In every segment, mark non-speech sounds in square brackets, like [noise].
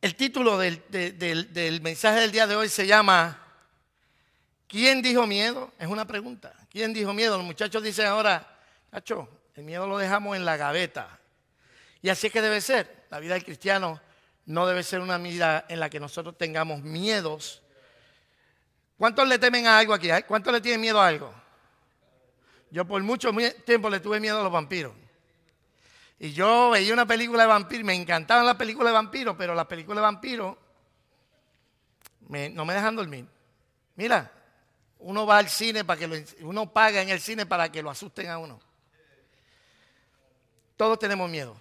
El título del, mensaje del día de hoy se llama ¿Quién dijo miedo? Es una pregunta. ¿Quién dijo miedo? Los muchachos dicen ahora, cacho, el miedo lo dejamos en la gaveta. Y así es que debe ser. La vida del cristiano no debe ser una vida en la que nosotros tengamos miedos. ¿Cuántos le temen a algo aquí? ¿Cuántos le tienen miedo a algo? Yo por mucho tiempo le tuve miedo a los vampiros. Y yo veía una película de vampiro me encantaban las películas de vampiros, pero las películas de vampiros no me dejan dormir. Mira, uno va al cine para que lo, uno paga en el cine para que lo asusten a uno. Todos tenemos miedo,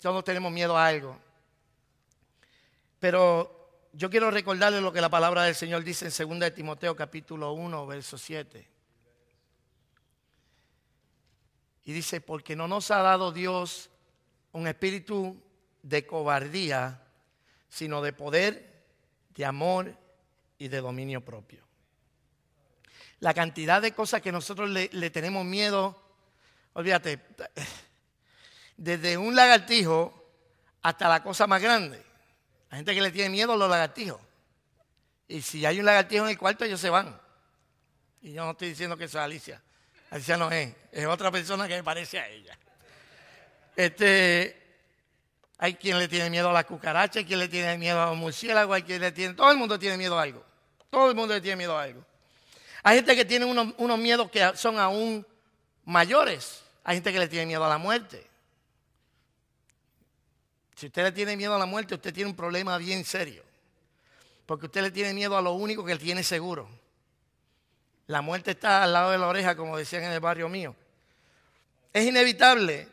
todos tenemos miedo a algo. Pero yo quiero recordarles lo que la palabra del Señor dice en 2 de Timoteo capítulo 1, verso 7. Y dice, porque no nos ha dado Dios un espíritu de cobardía, sino de poder, de amor y de dominio propio. La cantidad de cosas que nosotros le, tenemos miedo, olvídate, desde un lagartijo hasta la cosa más grande. La gente que le tiene miedo a los lagartijos. Y si hay un lagartijo en el cuarto, ellos se van. Y yo no estoy diciendo que sea Alicia. Alicia no es, es otra persona que me parece a ella. Este, hay quien le tiene miedo a la cucaracha, hay quien le tiene miedo a los murciélagos, quien le tiene. Todo el mundo tiene miedo a algo. Todo el mundo le tiene miedo a algo. Hay gente que tiene unos, miedos que son aún mayores. Hay gente que le tiene miedo a la muerte. Si usted le tiene miedo a la muerte, usted tiene un problema bien serio. Porque usted le tiene miedo a lo único que él tiene seguro. La muerte está al lado de la oreja, como decían en el barrio mío. Es inevitable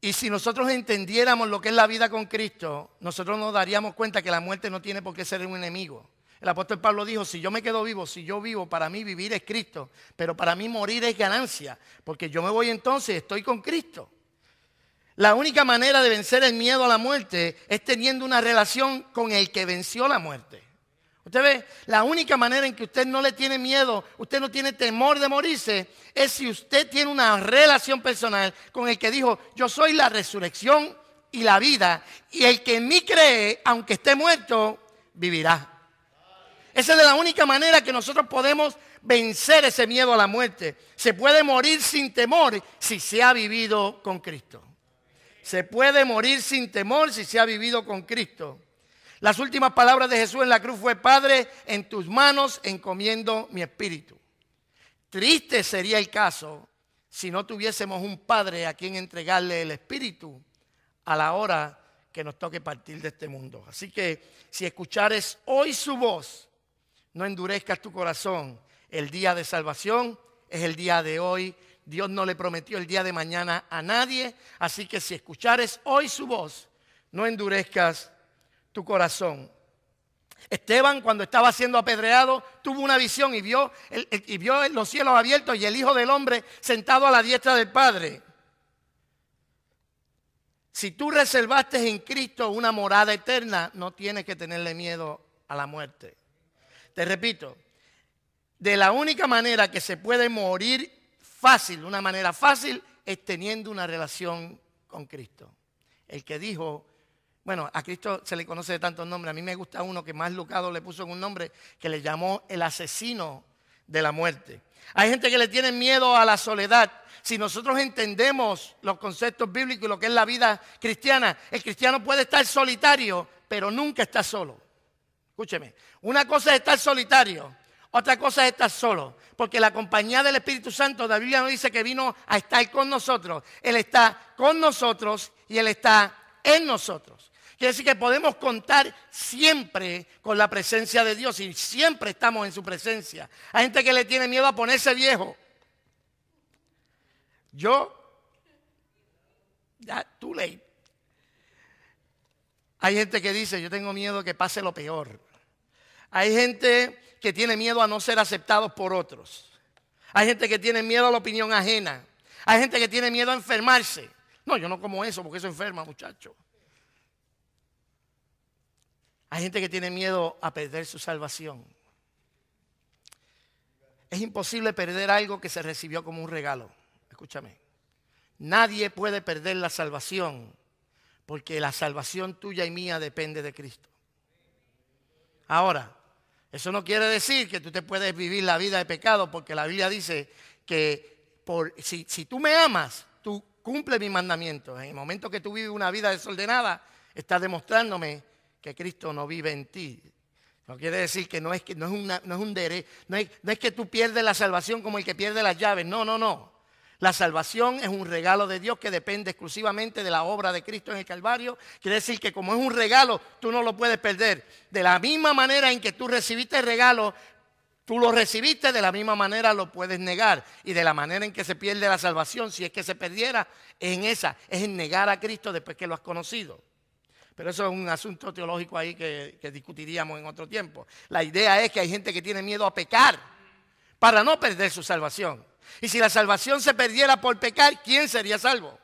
y si nosotros entendiéramos lo que es la vida con Cristo, nosotros nos daríamos cuenta que la muerte no tiene por qué ser un enemigo. El apóstol Pablo dijo, si yo me quedo vivo, si yo vivo, para mí vivir es Cristo, pero para mí morir es ganancia, porque yo me voy entonces, estoy con Cristo. La única manera de vencer el miedo a la muerte es teniendo una relación con el que venció la muerte. Usted ve, la única manera en que usted no le tiene miedo, usted no tiene temor de morirse, es si usted tiene una relación personal con el que dijo, yo soy la resurrección y la vida, y el que en mí cree, aunque esté muerto, vivirá. Esa es la única manera que nosotros podemos vencer ese miedo a la muerte. Se puede morir sin temor si se ha vivido con Cristo. Se puede morir sin temor si se ha vivido con Cristo. Las últimas palabras de Jesús en la cruz fue, Padre, en tus manos encomiendo mi espíritu. Triste sería el caso si no tuviésemos un Padre a quien entregarle el espíritu a la hora que nos toque partir de este mundo. Así que si escuchares hoy su voz, no endurezcas tu corazón. El día de salvación es el día de hoy. Dios no le prometió el día de mañana a nadie. Así que si escuchares hoy su voz, no endurezcas tu corazón. Esteban, cuando estaba siendo apedreado, tuvo una visión y vio, los cielos abiertos y el Hijo del Hombre sentado a la diestra del Padre. Si tú reservaste en Cristo una morada eterna, no tienes que tenerle miedo a la muerte. Te repito, de la única manera que se puede morir fácil, una manera fácil, es teniendo una relación con Cristo. El que dijo, bueno, a Cristo se le conoce de tantos nombres. A mí me gusta uno que más Lucado le puso en un nombre que le llamó el asesino de la muerte. Hay gente que le tiene miedo a la soledad. Si nosotros entendemos los conceptos bíblicos y lo que es la vida cristiana, el cristiano puede estar solitario, pero nunca está solo. Escúcheme, una cosa es estar solitario, otra cosa es estar solo, porque la compañía del Espíritu Santo, la Biblia dice que vino a estar con nosotros. Él está con nosotros y Él está en nosotros. Quiere decir que podemos contar siempre con la presencia de Dios y siempre estamos en su presencia. Hay gente que le tiene miedo a ponerse viejo. Yo, ya, too late. Hay gente que dice, yo tengo miedo que pase lo peor. Hay gente que tiene miedo a no ser aceptados por otros. Hay gente que tiene miedo a la opinión ajena. Hay gente que tiene miedo a enfermarse. No, yo no como eso porque eso enferma, muchachos. Hay gente que tiene miedo a perder su salvación. Es imposible perder algo que se recibió como un regalo. Escúchame. Nadie puede perder la salvación porque la salvación tuya y mía depende de Cristo. Ahora, eso no quiere decir que tú te puedes vivir la vida de pecado porque la Biblia dice que por, si, si tú me amas, tú cumples mis mandamientos. En el momento que tú vives una vida desordenada, estás demostrándome que Cristo no vive en ti. No quiere decir que no es, que, no es, no es un derecho, no, no es que tú pierdes la salvación como el que pierde las llaves. No, no, no. La salvación es un regalo de Dios que depende exclusivamente de la obra de Cristo en el Calvario. Quiere decir que como es un regalo, tú no lo puedes perder. De la misma manera en que tú recibiste el regalo, tú lo recibiste, de la misma manera lo puedes negar. Y de la manera en que se pierde la salvación, si es que se perdiera, es en esa, es en negar a Cristo después que lo has conocido. Pero eso es un asunto teológico ahí que, discutiríamos en otro tiempo. La idea es que hay gente que tiene miedo a pecar para no perder su salvación. Y si la salvación se perdiera por pecar, ¿quién sería salvo?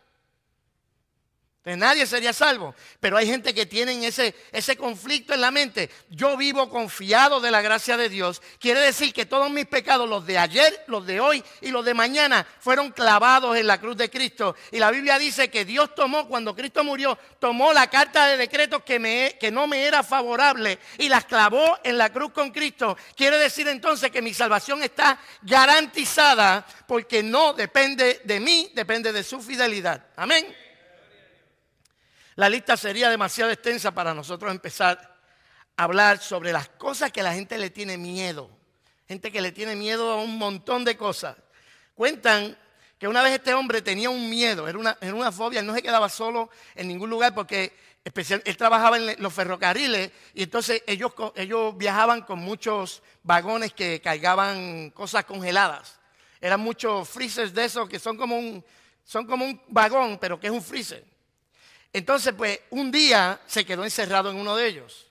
nadie sería salvo. Pero hay gente que tiene ese, ese conflicto en la mente. Yo vivo confiado de la gracia de Dios. Quiere decir que todos mis pecados, los de ayer, los de hoy y los de mañana, fueron clavados en la cruz de Cristo. Y la Biblia dice que Dios tomó, cuando Cristo murió, tomó la carta de decretos que, me, que no me era favorable y las clavó en la cruz con Cristo. Quiere decir entonces que mi salvación está garantizada porque no depende de mí, depende de su fidelidad. Amén. La lista sería demasiado extensa para nosotros empezar a hablar sobre las cosas que la gente le tiene miedo. Gente que le tiene miedo a un montón de cosas. Cuentan que una vez este hombre tenía un miedo, era una, fobia, no se quedaba solo en ningún lugar porque él trabajaba en los ferrocarriles y entonces ellos, viajaban con muchos vagones que cargaban cosas congeladas. Eran muchos freezers de esos que son como un, son como un vagón, pero que es un freezer. Entonces, pues un día se quedó encerrado en uno de ellos.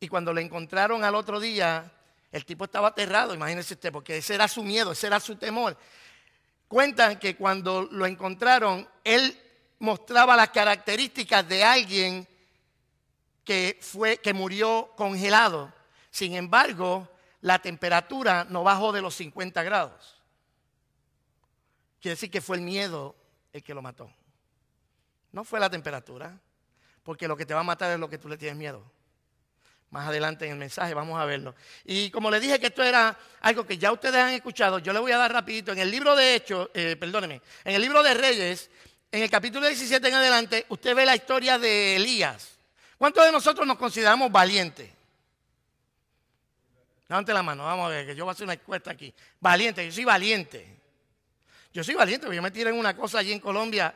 Y cuando lo encontraron al otro día, el tipo estaba aterrado, imagínese usted, porque ese era su miedo, ese era su temor. Cuentan que cuando lo encontraron, él mostraba las características de alguien que, fue, que murió congelado. Sin embargo, la temperatura no bajó de los 50 grados. Quiere decir que fue el miedo el que lo mató. No fue la temperatura, porque lo que te va a matar es lo que tú le tienes miedo. Más adelante en el mensaje vamos a verlo. Y como le dije que esto era algo que ya ustedes han escuchado, yo le voy a dar rapidito. En el libro de Hechos, eh, perdóneme, en el libro de Reyes, en el capítulo 17 en adelante, usted ve la historia de Elías. ¿Cuántos de nosotros nos consideramos valientes? Levante la mano, vamos a ver, que yo voy a hacer una encuesta aquí. Valiente, yo soy valiente. Yo soy valiente, porque yo me tiré en una cosa allí en Colombia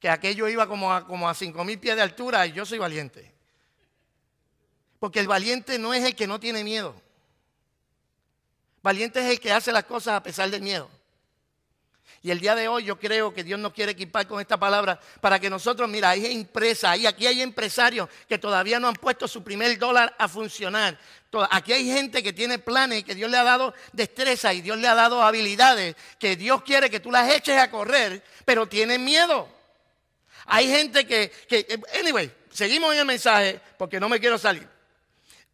que aquello iba como a, como 5 mil pies de altura y yo soy valiente. Porque el valiente no es el que no tiene miedo. Valiente es el que hace las cosas a pesar del miedo. Y el día de hoy yo creo que Dios nos quiere equipar con esta palabra para que nosotros, mira, hay empresas, y aquí hay empresarios que todavía no han puesto su primer dólar a funcionar. Aquí hay gente que tiene planes, y que Dios le ha dado destreza y Dios le ha dado habilidades, que Dios quiere que tú las eches a correr, pero tienen miedo. Hay gente que, eh, anyway, seguimos en el mensaje porque no me quiero salir.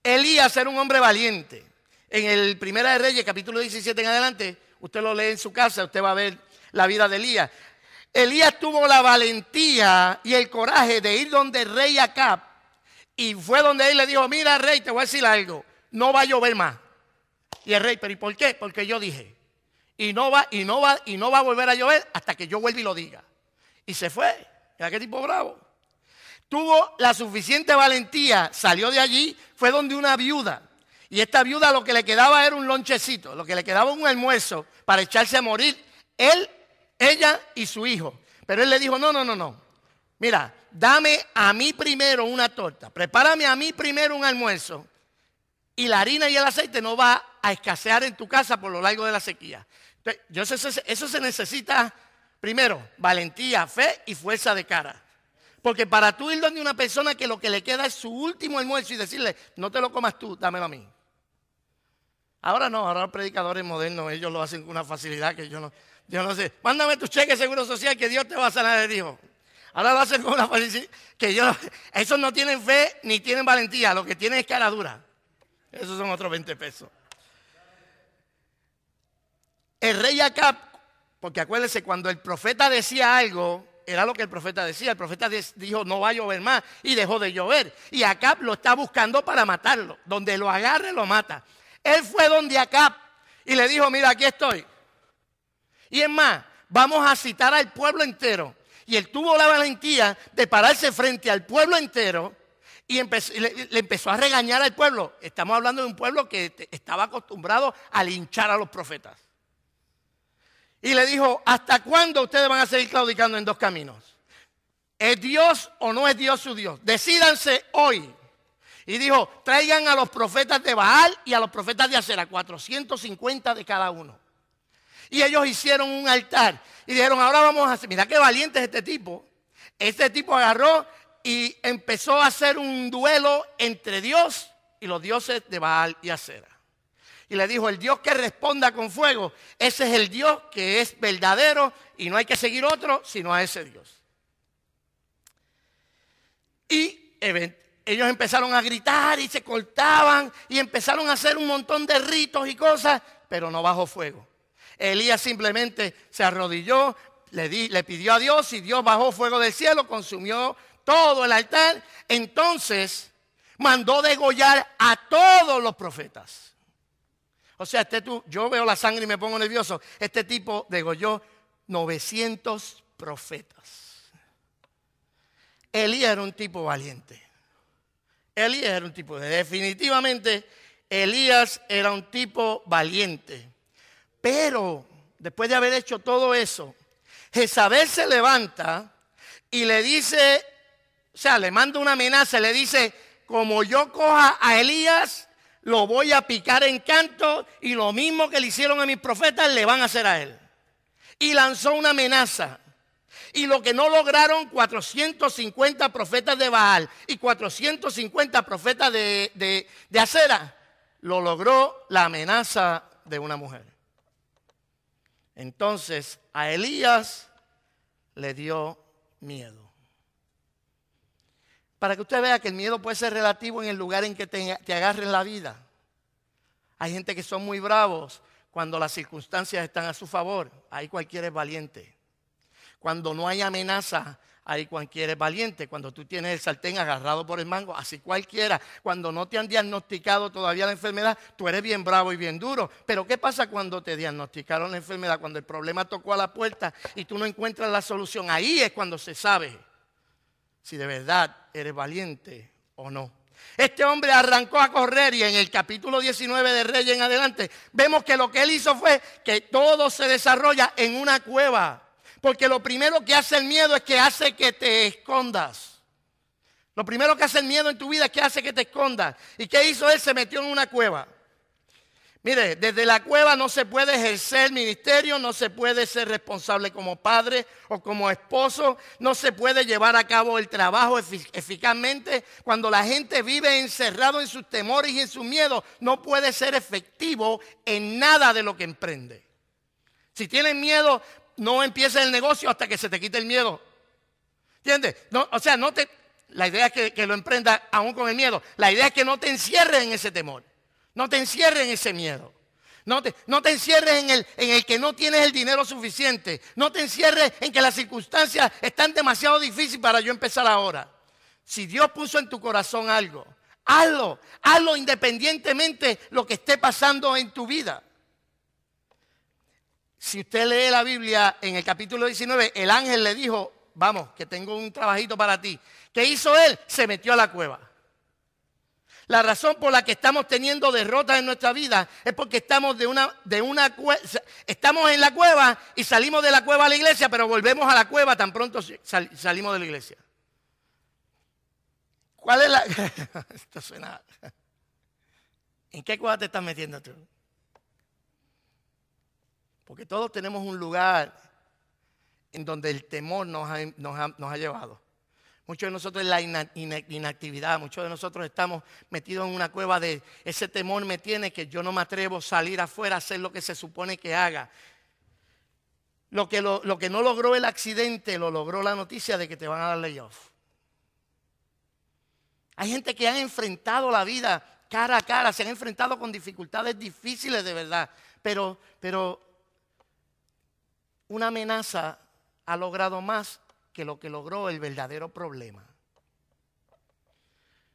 Elías era un hombre valiente. En el Primera de Reyes, capítulo 17 en adelante, usted lo lee en su casa, usted va a ver la vida de Elías. Elías tuvo la valentía y el coraje de ir donde rey Acab y fue donde él le dijo, mira rey, te voy a decir algo, no va a llover más. Y el rey, pero ¿y por qué? Porque yo dije. Y no va, y no va, y no va a volver a llover hasta que yo vuelva y lo diga. Y se fue qué tipo bravo. Tuvo la suficiente valentía, salió de allí, fue donde una viuda. Y esta viuda lo que le quedaba era un lonchecito, lo que le quedaba un almuerzo para echarse a morir él, ella y su hijo. Pero él le dijo, no, no, no, no. Mira, dame a mí primero una torta, prepárame a mí primero un almuerzo y la harina y el aceite no va a escasear en tu casa por lo largo de la sequía. Entonces, yo sé, eso se necesita Primero, valentía, fe y fuerza de cara. Porque para tú ir donde una persona que lo que le queda es su último almuerzo y decirle, no te lo comas tú, dámelo a mí. Ahora no, ahora los predicadores modernos, ellos lo hacen con una facilidad que yo no, yo no sé. Mándame tu cheque seguro social que Dios te va a sanar, hijo. Ahora lo hacen con una facilidad que yo no, Esos no tienen fe ni tienen valentía, lo que tienen es cara dura. Esos son otros 20 pesos. El rey acá. Porque acuérdense, cuando el profeta decía algo, era lo que el profeta decía. El profeta dijo, no va a llover más, y dejó de llover. Y Acab lo está buscando para matarlo. Donde lo agarre, lo mata. Él fue donde Acab y le dijo, mira, aquí estoy. Y es más, vamos a citar al pueblo entero. Y él tuvo la valentía de pararse frente al pueblo entero y, le, empezó a regañar al pueblo. Estamos hablando de un pueblo que estaba acostumbrado a linchar a los profetas y le dijo, ¿hasta cuándo ustedes van a seguir claudicando en dos caminos? ¿Es Dios o no es Dios su Dios? Decídanse hoy. Y dijo, traigan a los profetas de Baal y a los profetas de Acera, 450 de cada uno. Y ellos hicieron un altar y dijeron, ahora vamos a hacer, mira qué valiente es este tipo. Este tipo agarró y empezó a hacer un duelo entre Dios y los dioses de Baal y Acera y le dijo, el Dios que responda con fuego, ese es el Dios que es verdadero y no hay que seguir otro sino a ese Dios. Y ellos empezaron a gritar y se cortaban y empezaron a hacer un montón de ritos y cosas, pero no bajó fuego. Elías simplemente se arrodilló, le, le pidió a Dios y Dios bajó fuego del cielo, consumió todo el altar. Entonces mandó degollar a todos los profetas. O sea, este yo veo la sangre y me pongo nervioso. Este tipo degolló 900 profetas. Elías era un tipo valiente. Elías era un tipo, definitivamente, Elías era un tipo valiente. Pero después de haber hecho todo eso, Jezabel se levanta y le dice, o sea, le manda una amenaza, le dice, como yo coja a Elías, lo voy a picar en canto y lo mismo que le hicieron a mis profetas le van a hacer a él. Y lanzó una amenaza. Y lo que no lograron 450 profetas de Baal y 450 profetas de, de, Acera, lo logró la amenaza de una mujer. Entonces a Elías le dio miedo. Para que usted vea que el miedo puede ser relativo en el lugar en que te, agarren la vida. Hay gente que son muy bravos cuando las circunstancias están a su favor. Ahí cualquiera es valiente. Cuando no hay amenaza, ahí cualquiera es valiente. Cuando tú tienes el sartén agarrado por el mango, así cualquiera. Cuando no te han diagnosticado todavía la enfermedad, tú eres bien bravo y bien duro. Pero ¿qué pasa cuando te diagnosticaron la enfermedad? Cuando el problema tocó a la puerta y tú no encuentras la solución. Ahí es cuando se sabe si de verdad eres valiente o no. Este hombre arrancó a correr y en el capítulo 19 de Reyes en adelante vemos que lo que él hizo fue que todo se desarrolla en una cueva. Porque lo primero que hace el miedo es que hace que te escondas. Lo primero que hace el miedo en tu vida es que hace que te escondas. ¿Y qué hizo él? Se metió en una cueva. Mire, desde la cueva no se puede ejercer ministerio, no se puede ser responsable como padre o como esposo, no se puede llevar a cabo el trabajo eficazmente. Cuando la gente vive encerrado en sus temores y en sus miedos, no puede ser efectivo en nada de lo que emprende. Si tienes miedo, no empieces el negocio hasta que se te quite el miedo. ¿Entiendes? o sea, no te, la idea es que, lo emprenda aún con el miedo. La idea es que no te encierres en ese temor. No te encierres en ese miedo. No te, no te encierres en el, en el que no tienes el dinero suficiente. No te encierres en que las circunstancias están demasiado difíciles para yo empezar ahora. Si Dios puso en tu corazón algo, hazlo. Hazlo independientemente lo que esté pasando en tu vida. Si usted lee la Biblia en el capítulo 19, el ángel le dijo, vamos, que tengo un trabajito para ti. ¿Qué hizo él? Se metió a la cueva. La razón por la que estamos teniendo derrotas en nuestra vida es porque estamos de una, de una estamos en la cueva y salimos de la cueva a la iglesia, pero volvemos a la cueva tan pronto salimos de la iglesia. ¿Cuál es la? [laughs] Esto suena. ¿En qué cueva te estás metiendo tú? Porque todos tenemos un lugar en donde el temor nos nos ha llevado. Muchos de nosotros en la inactividad, muchos de nosotros estamos metidos en una cueva de ese temor me tiene que yo no me atrevo a salir afuera a hacer lo que se supone que haga. Lo que, lo, que no logró el accidente lo logró la noticia de que te van a dar layoff. Hay gente que ha enfrentado la vida cara a cara, se han enfrentado con dificultades difíciles de verdad, pero, pero una amenaza ha logrado más que lo que logró el verdadero problema.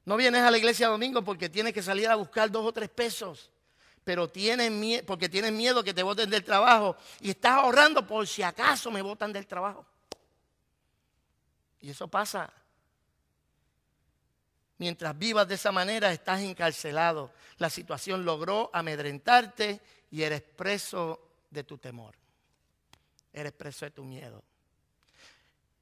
No vienes a la iglesia domingo porque tienes que salir a buscar dos o tres pesos, pero tienes porque tienes miedo que te voten del trabajo y estás ahorrando por si acaso me votan del trabajo. Y eso pasa. Mientras vivas de esa manera, estás encarcelado. La situación logró amedrentarte y eres preso de tu temor. Eres preso de tu miedo.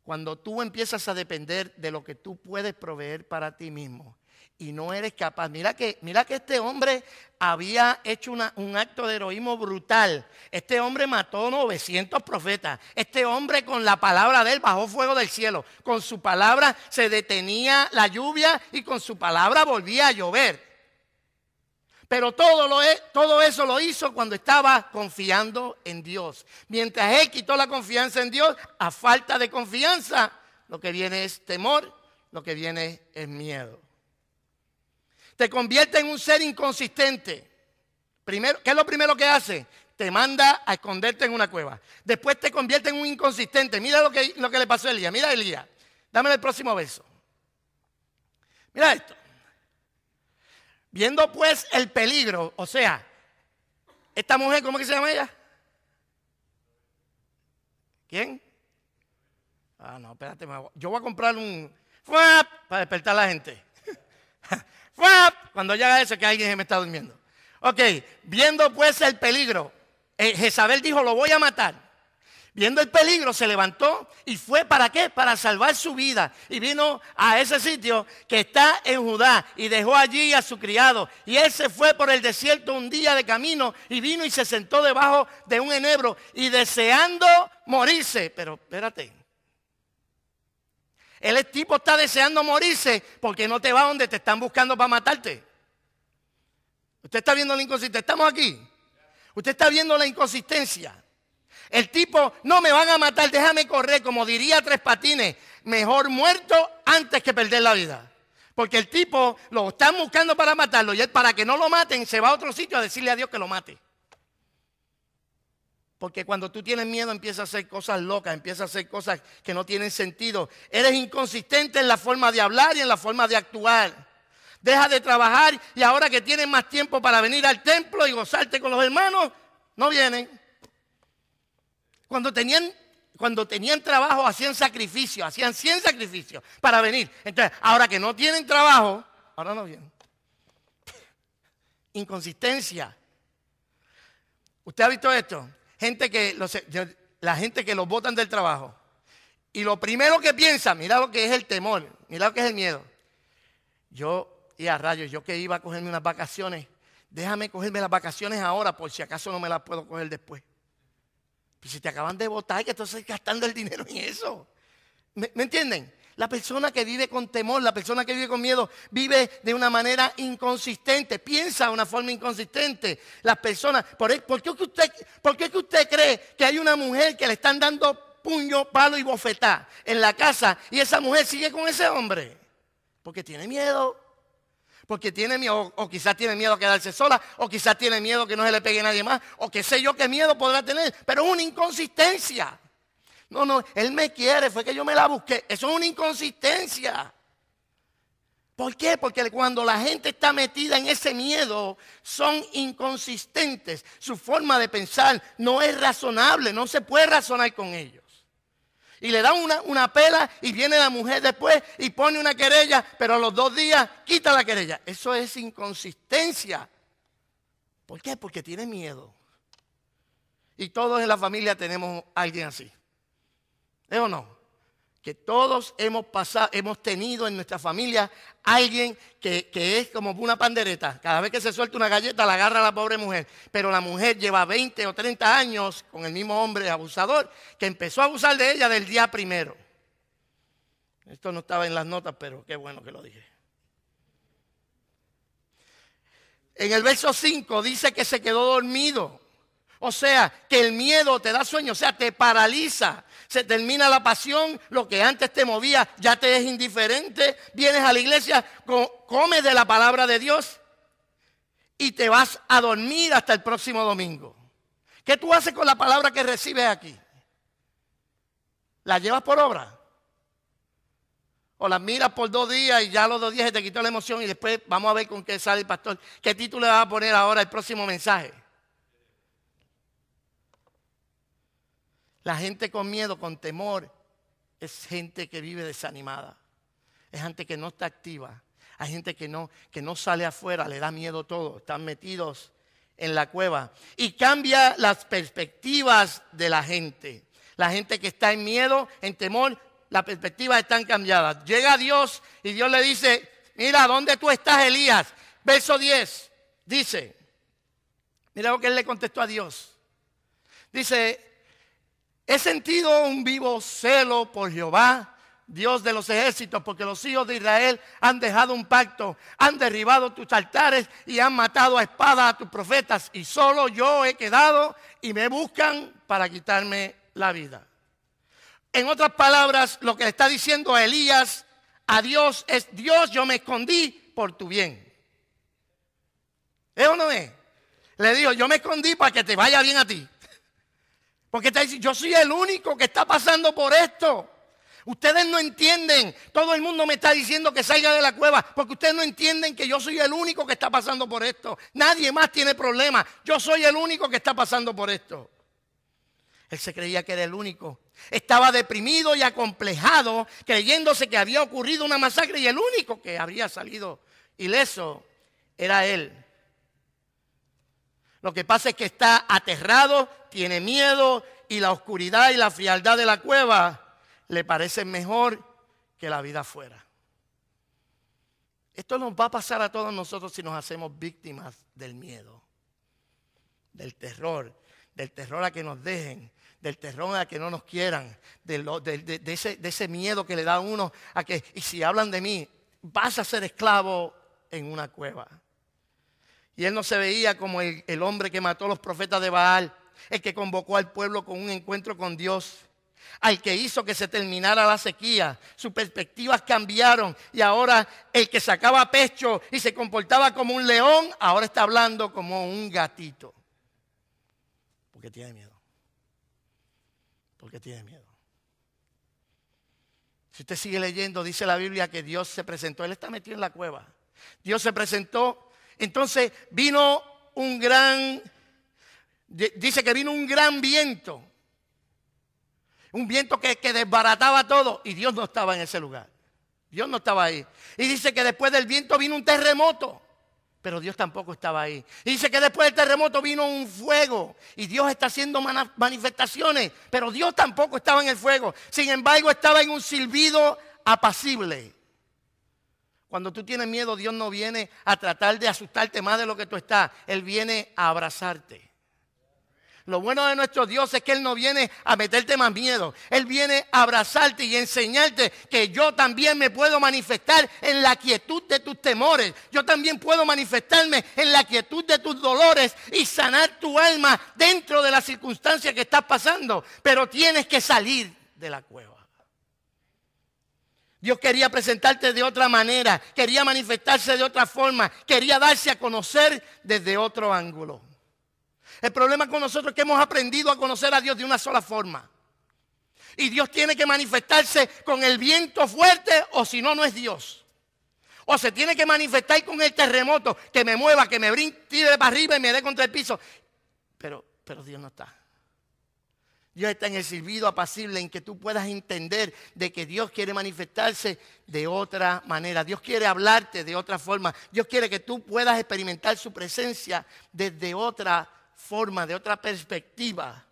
Cuando tú empiezas a depender de lo que tú puedes proveer para ti mismo y no eres capaz. Mira que, mira que este hombre había hecho un acto de heroísmo brutal. Este hombre mató 900 profetas. Este hombre con la palabra de él bajó fuego del cielo. Con su palabra se detenía la lluvia y con su palabra volvía a llover. Pero todo, eso lo hizo cuando estaba confiando en Dios. Mientras él quitó la confianza en Dios, a falta de confianza, lo que viene es temor, lo que viene es miedo. Te convierte en un ser inconsistente. Primero, ¿Qué es lo primero que hace? Te manda a esconderte en una cueva. Después te convierte en un inconsistente. Mira lo que, le pasó a Elías. Mira Elías. Dame el próximo beso. Mira esto. Viendo pues el peligro, o sea, esta mujer, ¿cómo que se llama ella? ¿Quién? Ah, no, espérate, yo voy a comprar un ¡Fuap! para despertar a la gente. [laughs] ¡Fuap! Cuando llega eso, que alguien se me está durmiendo. Ok, viendo pues el peligro, eh, Jezabel dijo, lo voy a matar. Viendo el peligro, se levantó y fue para qué? Para salvar su vida. Y vino a ese sitio que está en Judá y dejó allí a su criado. Y él se fue por el desierto un día de camino y vino y se sentó debajo de un enebro y deseando morirse. Pero espérate. El tipo está deseando morirse porque no te va donde te están buscando para matarte. Usted está viendo la inconsistencia. Estamos aquí. Usted está viendo la inconsistencia. El tipo, no me van a matar, déjame correr, como diría Tres Patines, mejor muerto antes que perder la vida. Porque el tipo lo están buscando para matarlo y para que no lo maten se va a otro sitio a decirle a Dios que lo mate. Porque cuando tú tienes miedo empiezas a hacer cosas locas, empiezas a hacer cosas que no tienen sentido. Eres inconsistente en la forma de hablar y en la forma de actuar. Deja de trabajar y ahora que tienes más tiempo para venir al templo y gozarte con los hermanos, no vienen. Cuando tenían, cuando tenían trabajo hacían sacrificio, hacían 100 sacrificios para venir. Entonces, ahora que no tienen trabajo, ahora no vienen. Inconsistencia. ¿Usted ha visto esto? Gente que la gente que los botan del trabajo. Y lo primero que piensa, mira lo que es el temor, mira lo que es el miedo. Yo, y a rayos, yo que iba a cogerme unas vacaciones, déjame cogerme las vacaciones ahora por si acaso no me las puedo coger después. Pues, si te acaban de votar, que estás gastando el dinero en eso. ¿Me, entienden? La persona que vive con temor, la persona que vive con miedo, vive de una manera inconsistente, piensa de una forma inconsistente. Las personas, ¿por, e, qué, usted, por qué usted cree que hay una mujer que le están dando puño, palo y bofetá en la casa y esa mujer sigue con ese hombre? Porque tiene miedo. Porque tiene miedo, o quizás tiene miedo a quedarse sola, o quizás tiene miedo que no se le pegue a nadie más, o qué sé yo qué miedo podrá tener, pero es una inconsistencia. No, no, él me quiere, fue que yo me la busqué. Eso es una inconsistencia. ¿Por qué? Porque cuando la gente está metida en ese miedo, son inconsistentes. Su forma de pensar no es razonable, no se puede razonar con ellos. Y le da una, una pela y viene la mujer después y pone una querella, pero a los dos días quita la querella. Eso es inconsistencia. ¿Por qué? Porque tiene miedo. Y todos en la familia tenemos alguien así. ¿Es o no? que todos hemos pasado, hemos tenido en nuestra familia alguien que, que, es como una pandereta. Cada vez que se suelta una galleta la agarra la pobre mujer. Pero la mujer lleva 20 o 30 años con el mismo hombre abusador que empezó a abusar de ella del día primero. Esto no estaba en las notas, pero qué bueno que lo dije. En el verso 5 dice que se quedó dormido. O sea, que el miedo te da sueño, o sea, te paraliza se termina la pasión, lo que antes te movía ya te es indiferente, vienes a la iglesia, comes de la palabra de Dios y te vas a dormir hasta el próximo domingo. ¿Qué tú haces con la palabra que recibes aquí? ¿La llevas por obra? O la miras por dos días y ya los dos días se te quitó la emoción y después vamos a ver con qué sale el pastor. ¿Qué título le vas a poner ahora el próximo mensaje? La gente con miedo, con temor, es gente que vive desanimada. Es gente que no está activa. Hay gente que no, que no sale afuera, le da miedo todo. Están metidos en la cueva. Y cambia las perspectivas de la gente. La gente que está en miedo, en temor, las perspectivas están cambiadas. Llega Dios y Dios le dice, mira, ¿dónde tú estás, Elías? Verso 10. Dice, mira lo que él le contestó a Dios. Dice, He sentido un vivo celo por Jehová, Dios de los ejércitos, porque los hijos de Israel han dejado un pacto, han derribado tus altares y han matado a espada a tus profetas, y solo yo he quedado y me buscan para quitarme la vida. En otras palabras, lo que le está diciendo a Elías, a Dios es Dios, yo me escondí por tu bien. ¿Es o no es? Le digo, yo me escondí para que te vaya bien a ti. Porque está diciendo, yo soy el único que está pasando por esto. Ustedes no entienden. Todo el mundo me está diciendo que salga de la cueva. Porque ustedes no entienden que yo soy el único que está pasando por esto. Nadie más tiene problemas. Yo soy el único que está pasando por esto. Él se creía que era el único. Estaba deprimido y acomplejado, creyéndose que había ocurrido una masacre y el único que había salido ileso era él. Lo que pasa es que está aterrado, tiene miedo y la oscuridad y la frialdad de la cueva le parece mejor que la vida afuera. Esto nos va a pasar a todos nosotros si nos hacemos víctimas del miedo, del terror, del terror a que nos dejen, del terror a que no nos quieran, de, ese, miedo que le da a uno a que, y si hablan de mí, vas a ser esclavo en una cueva. Y él no se veía como el, hombre que mató a los profetas de Baal, el que convocó al pueblo con un encuentro con Dios al que hizo que se terminara la sequía. Sus perspectivas cambiaron y ahora el que sacaba pecho y se comportaba como un león, ahora está hablando como un gatito. Porque tiene miedo. Porque tiene miedo. Si usted sigue leyendo, dice la Biblia que Dios se presentó. Él está metido en la cueva. Dios se presentó entonces vino un gran, dice que vino un gran viento, un viento que, desbarataba todo y Dios no estaba en ese lugar. Dios no estaba ahí. Y dice que después del viento vino un terremoto, pero Dios tampoco estaba ahí. Y dice que después del terremoto vino un fuego y Dios está haciendo manifestaciones, pero Dios tampoco estaba en el fuego. Sin embargo, estaba en un silbido apacible. Cuando tú tienes miedo, Dios no viene a tratar de asustarte más de lo que tú estás. Él viene a abrazarte. Lo bueno de nuestro Dios es que Él no viene a meterte más miedo. Él viene a abrazarte y enseñarte que yo también me puedo manifestar en la quietud de tus temores. Yo también puedo manifestarme en la quietud de tus dolores y sanar tu alma dentro de la circunstancia que estás pasando. Pero tienes que salir de la cueva. Dios quería presentarte de otra manera, quería manifestarse de otra forma, quería darse a conocer desde otro ángulo. El problema con nosotros es que hemos aprendido a conocer a Dios de una sola forma. Y Dios tiene que manifestarse con el viento fuerte o si no, no es Dios. O se tiene que manifestar con el terremoto, que me mueva, que me brinde tire para arriba y me dé contra el piso. Pero, pero Dios no está. Dios está en el silbido apacible en que tú puedas entender de que Dios quiere manifestarse de otra manera. Dios quiere hablarte de otra forma. Dios quiere que tú puedas experimentar su presencia desde otra forma, de otra perspectiva.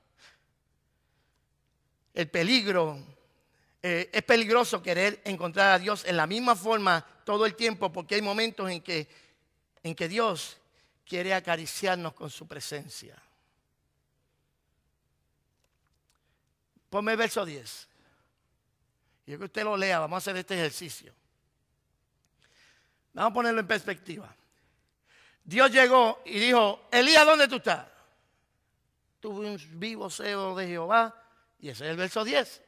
El peligro, eh, es peligroso querer encontrar a Dios en la misma forma todo el tiempo porque hay momentos en que, en que Dios quiere acariciarnos con su presencia. Ponme el verso 10. Yo que usted lo lea, vamos a hacer este ejercicio. Vamos a ponerlo en perspectiva. Dios llegó y dijo, Elías, ¿dónde tú estás? Tuve un vivo cebo de Jehová. Y ese es el verso 10.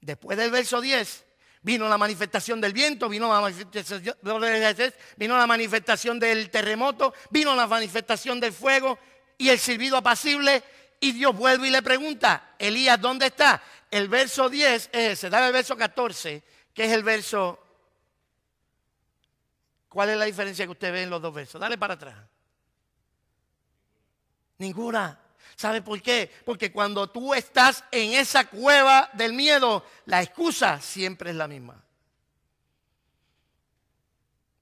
Después del verso 10 vino la manifestación del viento, vino la manifestación, vino la manifestación del terremoto, vino la manifestación del fuego y el silbido apacible y Dios vuelve y le pregunta, Elías, ¿dónde está? El verso 10 es eh, ese, Dale el verso 14, que es el verso... ¿Cuál es la diferencia que usted ve en los dos versos? Dale para atrás. Ninguna. ¿Sabe por qué? Porque cuando tú estás en esa cueva del miedo, la excusa siempre es la misma.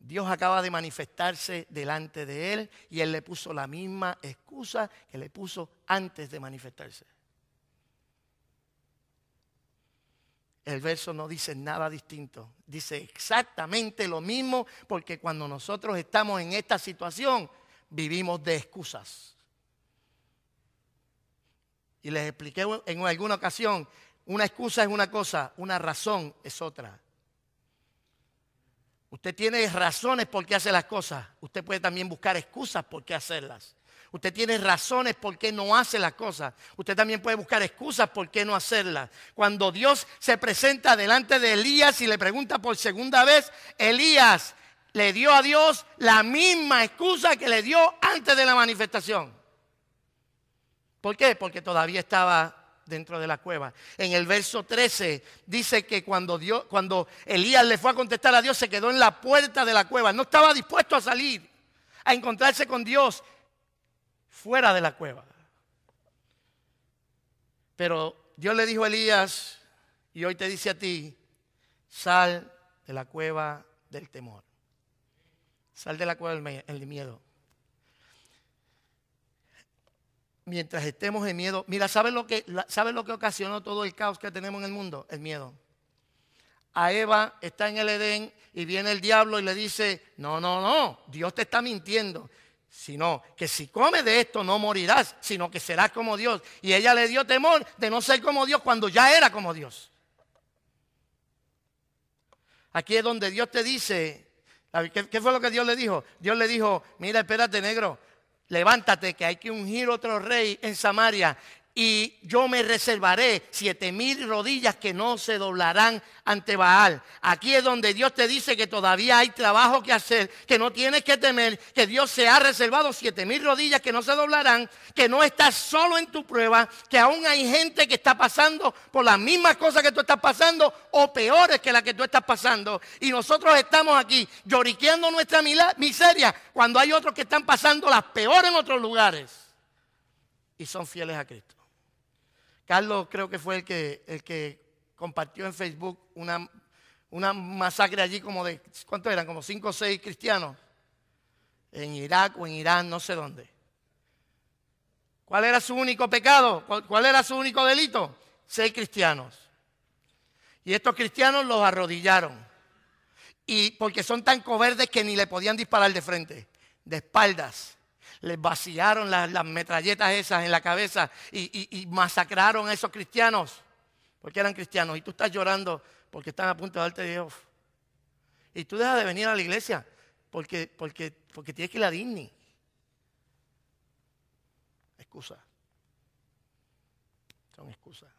Dios acaba de manifestarse delante de él y él le puso la misma excusa que le puso antes de manifestarse. El verso no dice nada distinto, dice exactamente lo mismo porque cuando nosotros estamos en esta situación vivimos de excusas. Y les expliqué en alguna ocasión, una excusa es una cosa, una razón es otra. Usted tiene razones por qué hace las cosas. Usted puede también buscar excusas por qué hacerlas. Usted tiene razones por qué no hace las cosas. Usted también puede buscar excusas por qué no hacerlas. Cuando Dios se presenta delante de Elías y le pregunta por segunda vez, Elías le dio a Dios la misma excusa que le dio antes de la manifestación. ¿Por qué? Porque todavía estaba dentro de la cueva. En el verso 13 dice que cuando, Dios, cuando Elías le fue a contestar a Dios, se quedó en la puerta de la cueva. No estaba dispuesto a salir, a encontrarse con Dios fuera de la cueva. Pero Dios le dijo a Elías, y hoy te dice a ti, sal de la cueva del temor. Sal de la cueva del miedo. mientras estemos en miedo. Mira, ¿sabes lo, que, lo que ocasionó todo el caos que tenemos en el mundo? El miedo. A Eva está en el Edén y viene el diablo y le dice, no, no, no, Dios te está mintiendo, sino que si comes de esto no morirás, sino que serás como Dios. Y ella le dio temor de no ser como Dios cuando ya era como Dios. Aquí es donde Dios te dice, qué fue lo que Dios le dijo? Dios le dijo, mira, espérate negro, levántate que hay que ungir otro rey en Samaria y yo me reservaré siete mil rodillas que no se doblarán ante Baal. Aquí es donde Dios te dice que todavía hay trabajo que hacer, que no tienes que temer, que Dios se ha reservado siete mil rodillas que no se doblarán, que no estás solo en tu prueba, que aún hay gente que está pasando por las mismas cosas que tú estás pasando o peores que las que tú estás pasando. Y nosotros estamos aquí lloriqueando nuestra miseria cuando hay otros que están pasando las peores en otros lugares y son fieles a Cristo. Carlos creo que fue el que, el que compartió en Facebook una, masacre allí como de, ¿cuántos eran? Como cinco o seis cristianos. En Irak o en Irán, no sé dónde. ¿Cuál era su único pecado? ¿Cuál era su único delito? Seis cristianos. Y estos cristianos los arrodillaron. Y porque son tan cobardes que ni le podían disparar de frente, de espaldas les vaciaron las, metralletas esas en la cabeza y, masacraron a esos cristianos, porque eran cristianos, y tú estás llorando porque están a punto de darte Dios. Y tú dejas de venir a la iglesia porque, porque, porque tienes que ir a Disney. Excusa. Son excusas.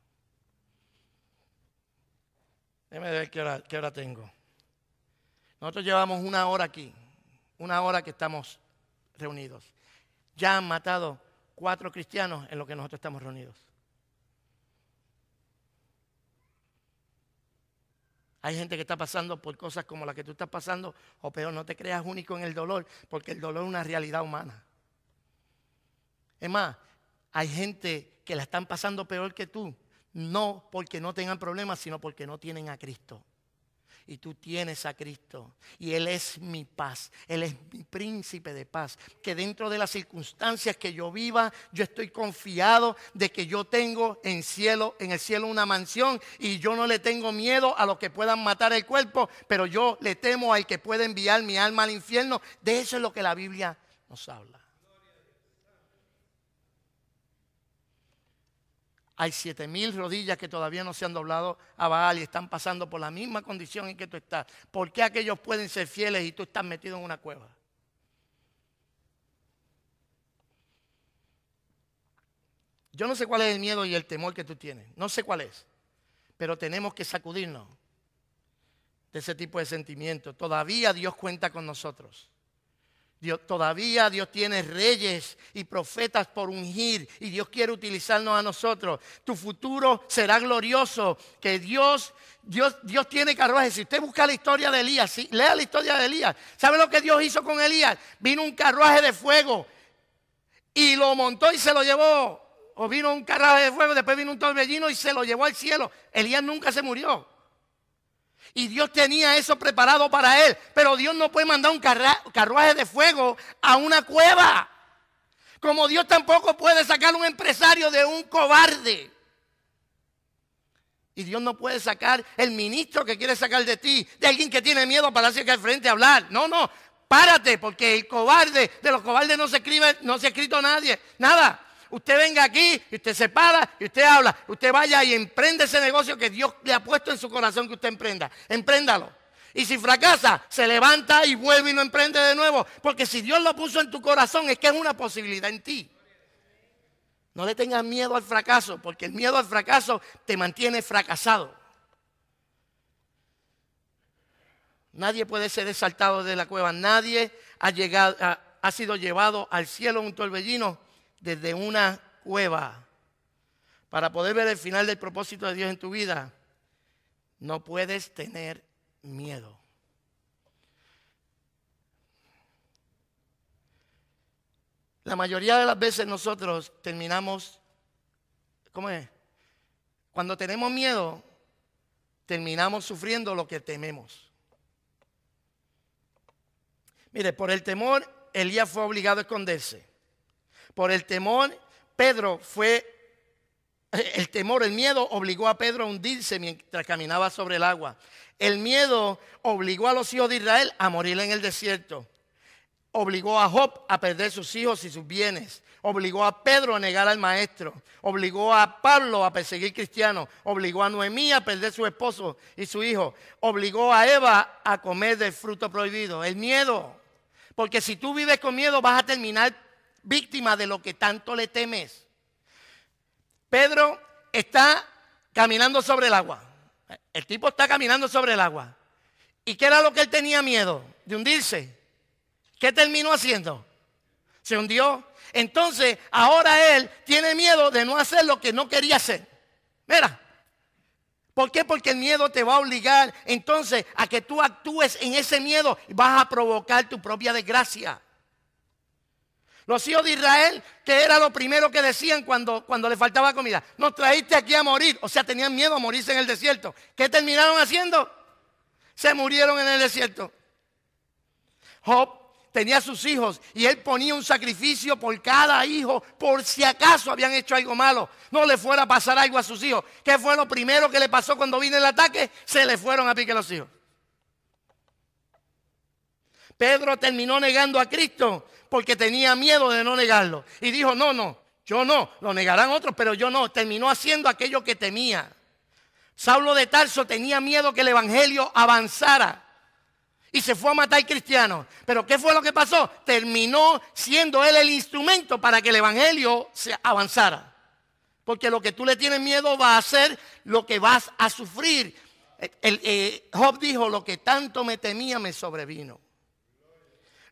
déjame ver qué hora tengo. Nosotros llevamos una hora aquí, una hora que estamos reunidos ya han matado cuatro cristianos en lo que nosotros estamos reunidos. Hay gente que está pasando por cosas como las que tú estás pasando, o peor, no te creas único en el dolor, porque el dolor es una realidad humana. Es más, hay gente que la están pasando peor que tú, no porque no tengan problemas, sino porque no tienen a Cristo y tú tienes a Cristo. Y Él es mi paz, Él es mi príncipe de paz. Que dentro de las circunstancias que yo viva, yo estoy confiado de que yo tengo en, cielo, en el cielo una mansión y yo no le tengo miedo a los que puedan matar el cuerpo, pero yo le temo al que pueda enviar mi alma al infierno. De eso es lo que la Biblia nos habla. Hay siete mil rodillas que todavía no se han doblado a Baal y están pasando por la misma condición en que tú estás. ¿Por qué aquellos pueden ser fieles y tú estás metido en una cueva? Yo no sé cuál es el miedo y el temor que tú tienes. No sé cuál es. Pero tenemos que sacudirnos de ese tipo de sentimientos. Todavía Dios cuenta con nosotros todavía Dios tiene reyes y profetas por ungir y Dios quiere utilizarnos a nosotros. Tu futuro será glorioso, que Dios, Dios, Dios tiene carruajes. Si usted busca la historia de Elías, lea la historia de Elías. ¿Sabe lo que Dios hizo con Elías? Vino un carruaje de fuego y lo montó y se lo llevó. O vino un carruaje de fuego, después vino un torbellino y se lo llevó al cielo. Elías nunca se murió. Y Dios tenía eso preparado para él. Pero Dios no puede mandar un carruaje de fuego a una cueva. Como Dios tampoco puede sacar un empresario de un cobarde. Y Dios no puede sacar el ministro que quiere sacar de ti, de alguien que tiene miedo para hacer que al frente a hablar. No, no, párate, porque el cobarde, de los cobardes no se escribe, no se ha escrito nadie, nada. Usted venga aquí y usted se para y usted habla. Usted vaya y emprende ese negocio que Dios le ha puesto en su corazón que usted emprenda. Empréndalo. Y si fracasa, se levanta y vuelve y lo emprende de nuevo. Porque si Dios lo puso en tu corazón, es que es una posibilidad en ti. No le tengas miedo al fracaso, porque el miedo al fracaso te mantiene fracasado. Nadie puede ser desaltado de la cueva. Nadie ha, llegado, ha, sido llevado al cielo en un torbellino desde una cueva para poder ver el final del propósito de Dios en tu vida, no puedes tener miedo. La mayoría de las veces nosotros terminamos, ¿cómo es? Cuando tenemos miedo, terminamos sufriendo lo que tememos. Mire, por el temor, Elías fue obligado a esconderse. Por el temor, Pedro fue, [laughs] el temor, el miedo obligó a Pedro a hundirse mientras caminaba sobre el agua. El miedo obligó a los hijos de Israel a morir en el desierto. Obligó a Job a perder sus hijos y sus bienes. Obligó a Pedro a negar al maestro. Obligó a Pablo a perseguir cristianos. Obligó a Noemí a perder su esposo y su hijo. Obligó a Eva a comer del fruto prohibido. El miedo. Porque si tú vives con miedo vas a terminar víctima de lo que tanto le temes. Pedro está caminando sobre el agua. El tipo está caminando sobre el agua. ¿Y qué era lo que él tenía miedo? De hundirse. ¿Qué terminó haciendo? Se hundió. Entonces, ahora él tiene miedo de no hacer lo que no quería hacer. Mira, ¿Por qué? Porque el miedo te va a obligar entonces a que tú actúes en ese miedo y vas a provocar tu propia desgracia. Los hijos de Israel, que era lo primero que decían cuando, cuando le faltaba comida, nos traíste aquí a morir. O sea, tenían miedo a morirse en el desierto. ¿Qué terminaron haciendo? Se murieron en el desierto. Job tenía sus hijos y él ponía un sacrificio por cada hijo por si acaso habían hecho algo malo, no le fuera a pasar algo a sus hijos. ¿Qué fue lo primero que le pasó cuando vino el ataque? Se le fueron a pique los hijos. Pedro terminó negando a Cristo porque tenía miedo de no negarlo. Y dijo, no, no, yo no, lo negarán otros, pero yo no. Terminó haciendo aquello que temía. Saulo de Tarso tenía miedo que el Evangelio avanzara. Y se fue a matar cristianos. Pero ¿qué fue lo que pasó? Terminó siendo él el instrumento para que el Evangelio se avanzara. Porque lo que tú le tienes miedo va a ser lo que vas a sufrir. Eh, Job dijo, lo que tanto me temía me sobrevino.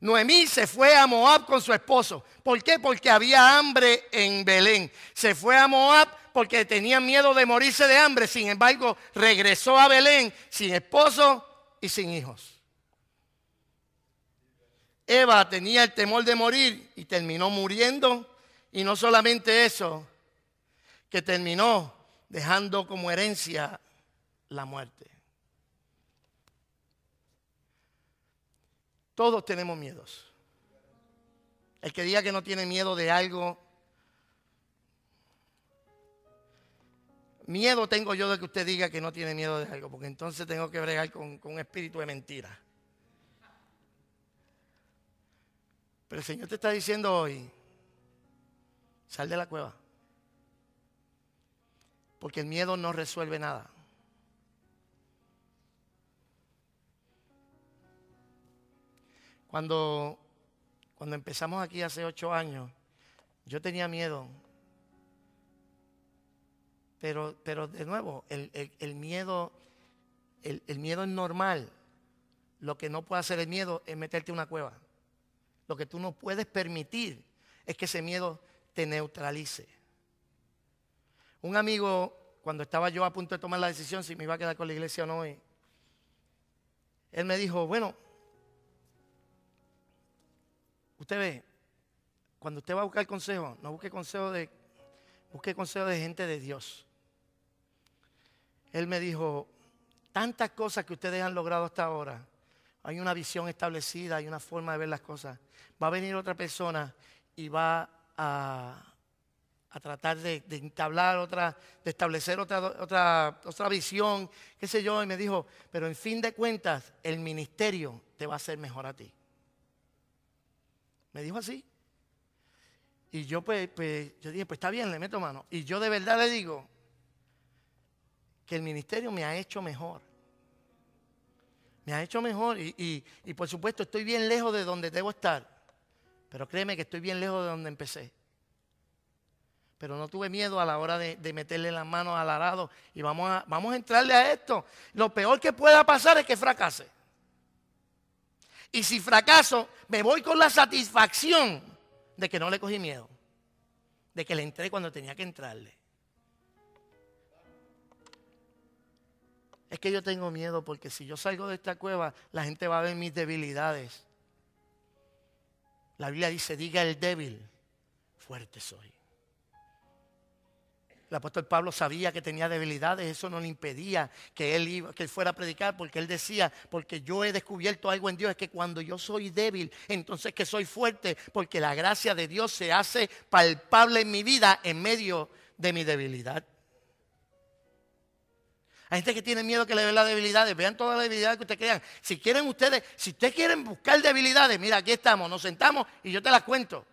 Noemí se fue a Moab con su esposo. ¿Por qué? Porque había hambre en Belén. Se fue a Moab porque tenía miedo de morirse de hambre. Sin embargo, regresó a Belén sin esposo y sin hijos. Eva tenía el temor de morir y terminó muriendo. Y no solamente eso, que terminó dejando como herencia la muerte. Todos tenemos miedos. El que diga que no tiene miedo de algo, miedo tengo yo de que usted diga que no tiene miedo de algo, porque entonces tengo que bregar con, un espíritu de mentira. Pero el Señor te está diciendo hoy, sal de la cueva, porque el miedo no resuelve nada. Cuando, cuando empezamos aquí hace ocho años, yo tenía miedo. Pero, pero de nuevo, el, miedo, el, el miedo es normal. Lo que no puede hacer el miedo es meterte en una cueva. Lo que tú no puedes permitir es que ese miedo te neutralice. Un amigo, cuando estaba yo a punto de tomar la decisión si me iba a quedar con la iglesia o no, él me dijo, bueno, usted ve, cuando usted va a buscar consejo, no busque consejo de, busque consejo de gente de Dios. Él me dijo, tantas cosas que ustedes han logrado hasta ahora, hay una visión establecida, hay una forma de ver las cosas. Va a venir otra persona y va a, tratar de, entablar otra, de establecer otra, otra, otra visión, qué sé yo, y me dijo, pero en fin de cuentas, el ministerio te va a hacer mejor a ti. Me dijo así. Y yo pues, pues, yo dije, pues está bien, le meto mano. Y yo de verdad le digo que el ministerio me ha hecho mejor. Me ha hecho mejor y, por supuesto estoy bien lejos de donde debo estar. Pero créeme que estoy bien lejos de donde empecé. Pero no tuve miedo a la hora de, meterle las manos al arado y vamos a, vamos a entrarle a esto. Lo peor que pueda pasar es que fracase. Y si fracaso, me voy con la satisfacción de que no le cogí miedo, de que le entré cuando tenía que entrarle. Es que yo tengo miedo porque si yo salgo de esta cueva, la gente va a ver mis debilidades. La Biblia dice, diga el débil, fuerte soy. El apóstol Pablo sabía que tenía debilidades, eso no le impedía que él, que fuera a predicar, porque él decía, porque yo he descubierto algo en Dios, es que cuando yo soy débil, entonces que soy fuerte, porque la gracia de Dios se hace palpable en mi vida en medio de mi debilidad. Hay gente que tiene miedo que le vean las debilidades. Vean todas las debilidades que ustedes crean. Si quieren ustedes, si ustedes quieren buscar debilidades, mira, aquí estamos, nos sentamos y yo te las cuento.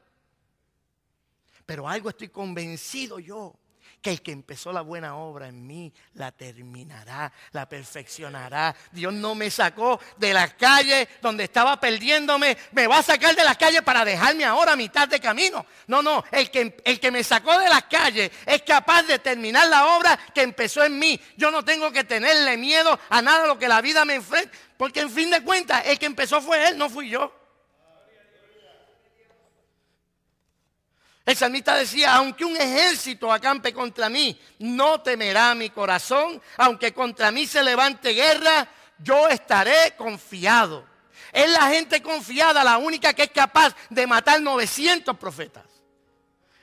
Pero algo estoy convencido yo, que el que empezó la buena obra en mí la terminará, la perfeccionará. Dios no me sacó de las calles donde estaba perdiéndome, me va a sacar de las calles para dejarme ahora a mitad de camino. No, no, el que, el que me sacó de las calles es capaz de terminar la obra que empezó en mí. Yo no tengo que tenerle miedo a nada de lo que la vida me enfrente, porque en fin de cuentas el que empezó fue él, no fui yo. El salmista decía, aunque un ejército acampe contra mí, no temerá mi corazón, aunque contra mí se levante guerra, yo estaré confiado. Es la gente confiada la única que es capaz de matar 900 profetas.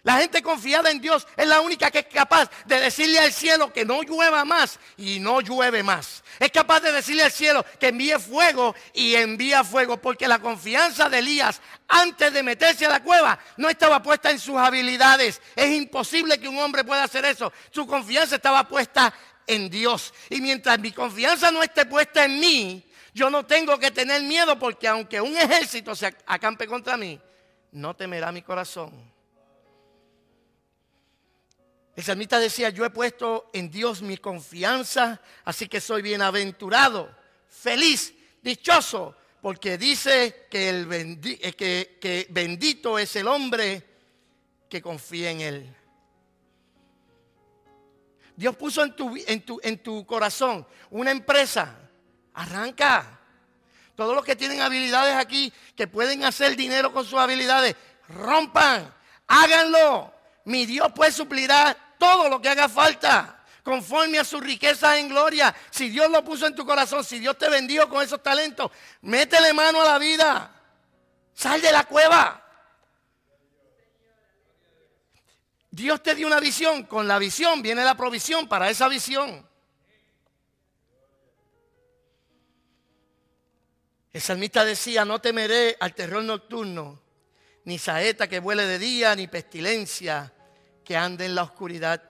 La gente confiada en Dios es la única que es capaz de decirle al cielo que no llueva más y no llueve más. Es capaz de decirle al cielo que envíe fuego y envía fuego, porque la confianza de Elías antes de meterse a la cueva no estaba puesta en sus habilidades. Es imposible que un hombre pueda hacer eso. Su confianza estaba puesta en Dios. Y mientras mi confianza no esté puesta en mí, yo no tengo que tener miedo porque aunque un ejército se acampe contra mí, no temerá mi corazón el salmista decía, yo he puesto en Dios mi confianza, así que soy bienaventurado, feliz, dichoso, porque dice que, el eh, que, bendito es el hombre que confía en él. Dios puso en tu, en tu, corazón una empresa. Arranca. Todos los que tienen habilidades aquí, que pueden hacer dinero con sus habilidades, rompan, háganlo. Mi Dios pues suplirá todo lo que haga falta, conforme a su riqueza en gloria. Si Dios lo puso en tu corazón, si Dios te bendijo con esos talentos, métele mano a la vida. Sal de la cueva. Dios te dio una visión, con la visión viene la provisión para esa visión. El salmista decía, no temeré al terror nocturno, ni saeta que vuele de día, ni pestilencia que ande en la oscuridad.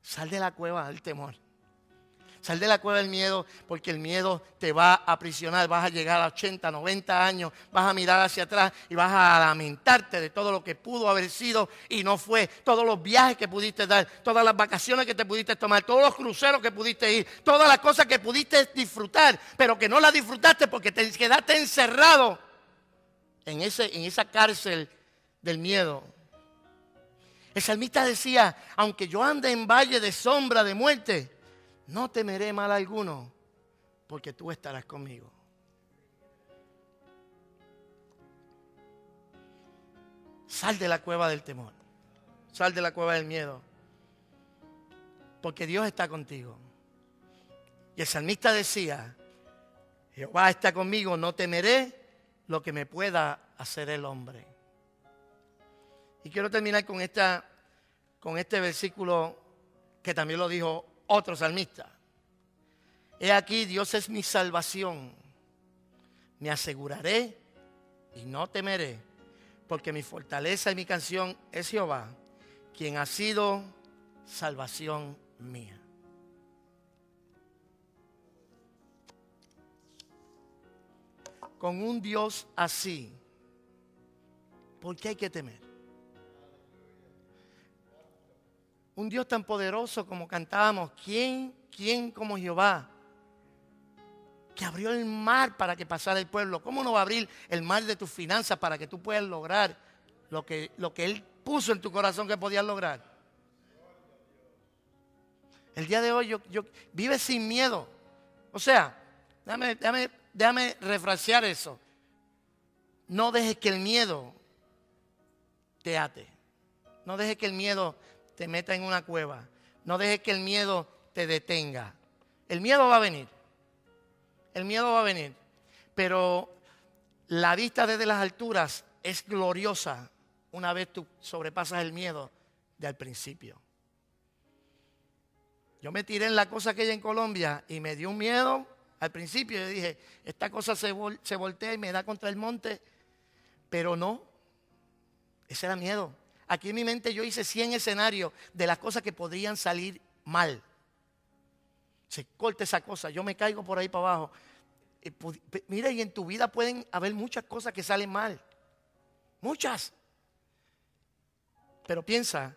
Sal de la cueva del temor. Sal de la cueva del miedo, porque el miedo te va a aprisionar. Vas a llegar a 80, 90 años, vas a mirar hacia atrás y vas a lamentarte de todo lo que pudo haber sido y no fue. Todos los viajes que pudiste dar, todas las vacaciones que te pudiste tomar, todos los cruceros que pudiste ir, todas las cosas que pudiste disfrutar, pero que no las disfrutaste porque te quedaste encerrado en, ese, en esa cárcel del miedo. El salmista decía, aunque yo ande en valle de sombra de muerte, no temeré mal alguno, porque tú estarás conmigo. Sal de la cueva del temor, sal de la cueva del miedo, porque Dios está contigo. Y el salmista decía, Jehová está conmigo, no temeré lo que me pueda hacer el hombre. Y quiero terminar con, esta, con este versículo que también lo dijo otro salmista. He aquí, Dios es mi salvación. Me aseguraré y no temeré, porque mi fortaleza y mi canción es Jehová, quien ha sido salvación mía. Con un Dios así, ¿por qué hay que temer? un Dios tan poderoso como cantábamos, ¿quién, quién como Jehová? Que abrió el mar para que pasara el pueblo. ¿Cómo no va a abrir el mar de tus finanzas para que tú puedas lograr lo que, lo que Él puso en tu corazón que podías lograr? El día de hoy yo, vive sin miedo. O sea, déjame, dame, refrasear eso. No dejes que el miedo te ate. No dejes que el miedo te meta en una cueva. No dejes que el miedo te detenga. El miedo va a venir. El miedo va a venir. Pero la vista desde las alturas es gloriosa una vez tú sobrepasas el miedo de al principio. Yo me tiré en la cosa aquella en Colombia y me dio un miedo al principio. Yo dije, esta cosa se, se voltea y me da contra el monte. Pero no, ese era miedo. Aquí en mi mente yo hice 100 escenarios de las cosas que podrían salir mal. Se corta esa cosa, yo me caigo por ahí para abajo. Eh, mira, y en tu vida pueden haber muchas cosas que salen mal. Muchas. Pero piensa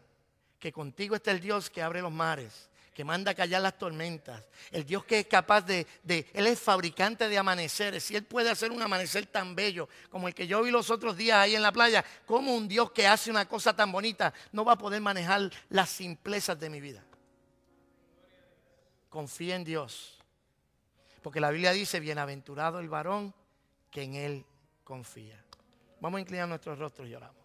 que contigo está el Dios que abre los mares, que manda callar las tormentas, el Dios que es capaz de, de, Él es fabricante de amaneceres, si Él puede hacer un amanecer tan bello como el que yo vi los otros días ahí en la playa, ¿cómo un Dios que hace una cosa tan bonita no va a poder manejar las simplezas de mi vida? Confía en Dios, porque la Biblia dice, bienaventurado el varón que en Él confía. Vamos a inclinar nuestros rostros y lloramos.